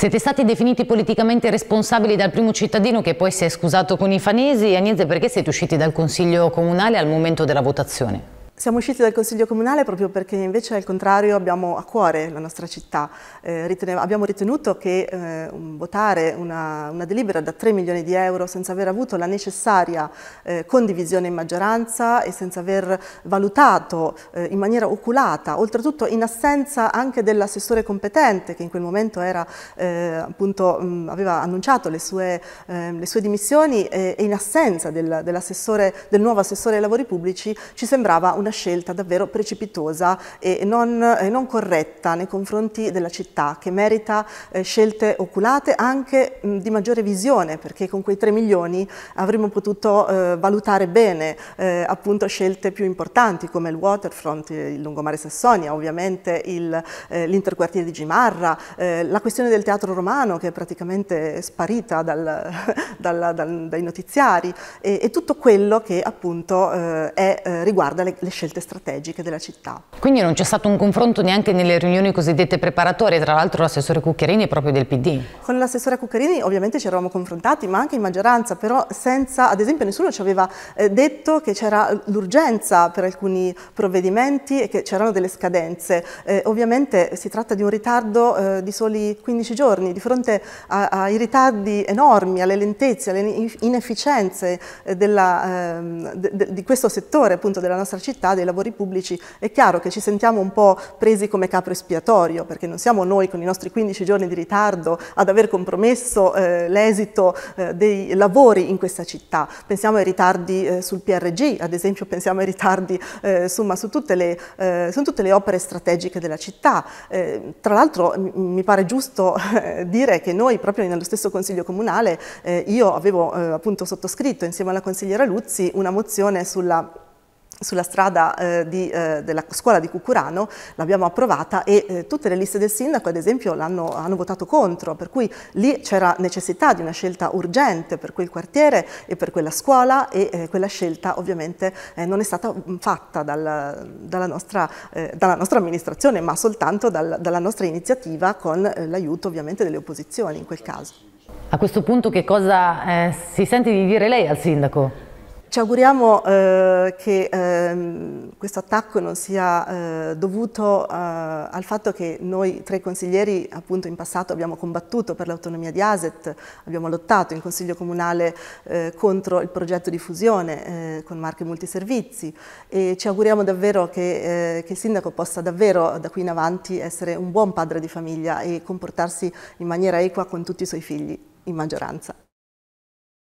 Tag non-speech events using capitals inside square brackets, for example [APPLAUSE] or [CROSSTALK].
Siete stati definiti politicamente responsabili dal primo cittadino che poi si è scusato con i fanesi. Agnese, perché siete usciti dal Consiglio Comunale al momento della votazione? Siamo usciti dal Consiglio Comunale proprio perché invece al contrario abbiamo a cuore la nostra città. Eh, riteneva, abbiamo ritenuto che eh, un, votare una, una, delibera da 3 milioni di euro senza aver avuto la necessaria eh, condivisione in maggioranza e senza aver valutato eh, in maniera oculata, oltretutto in assenza anche dell'assessore competente che in quel momento era, eh, appunto, mh, aveva annunciato le sue, ehm, le sue dimissioni e in assenza del, del nuovo assessore ai lavori pubblici ci sembrava una una scelta davvero precipitosa e non, e non corretta nei confronti della città che merita eh, scelte oculate anche mh, di maggiore visione perché con quei 3 milioni avremmo potuto eh, valutare bene eh, appunto scelte più importanti come il waterfront, eh, il lungomare Sassonia, ovviamente eh, l'interquartiere di Gimarra, eh, la questione del teatro romano che è praticamente sparita dal, [LAUGHS] dal, dal, dai notiziari e, e, tutto quello che appunto è, riguarda le, le le scelte strategiche della città. Quindi non c'è stato un confronto neanche nelle riunioni cosiddette preparatorie, tra l'altro l'assessore Cuccherini è proprio del PD. Con l'assessore Cuccherini ovviamente ci eravamo confrontati, ma anche in maggioranza, però senza, ad esempio nessuno ci aveva eh, detto che c'era l'urgenza per alcuni provvedimenti e che c'erano delle scadenze. Eh, ovviamente si tratta di un ritardo eh, di soli 15 giorni, di fronte ai ritardi enormi, alle lentezze, alle inefficienze eh, della, ehm, de, de, di questo settore appunto della nostra città, pubblicità, dei lavori pubblici, è chiaro che ci sentiamo un po' presi come capro espiatorio, perché non siamo noi con i nostri 15 giorni di ritardo ad aver compromesso eh, l'esito eh, dei lavori in questa città. Pensiamo ai ritardi eh, sul PRG, ad esempio pensiamo ai ritardi eh, insomma, su, tutte le, eh, su, tutte le, opere strategiche della città. Eh, tra l'altro mi pare giusto dire che noi proprio nello stesso Consiglio Comunale io avevo appunto sottoscritto insieme alla consigliera Luzzi una mozione sulla sulla strada eh, di, eh, della scuola di Cucurano, l'abbiamo approvata e eh, tutte le liste del sindaco ad esempio l'hanno hanno votato contro, per cui lì c'era necessità di una scelta urgente per quel quartiere e per quella scuola e eh, quella scelta ovviamente eh, non è stata mm, fatta dal, dalla, nostra, eh, dalla, nostra, amministrazione ma soltanto dal, dalla nostra iniziativa con l'aiuto ovviamente delle opposizioni in quel caso. A questo punto che cosa si sente di dire lei al sindaco? Ci auguriamo eh, che ehm, questo attacco non sia eh, dovuto eh, al fatto che noi tre consiglieri appunto in passato abbiamo combattuto per l'autonomia di ASET, abbiamo lottato in Consiglio Comunale eh, contro il progetto di fusione eh, con Marche Multiservizi e ci auguriamo davvero che, eh, che il Sindaco possa davvero da qui in avanti essere un buon padre di famiglia e comportarsi in maniera equa con tutti i suoi figli in maggioranza.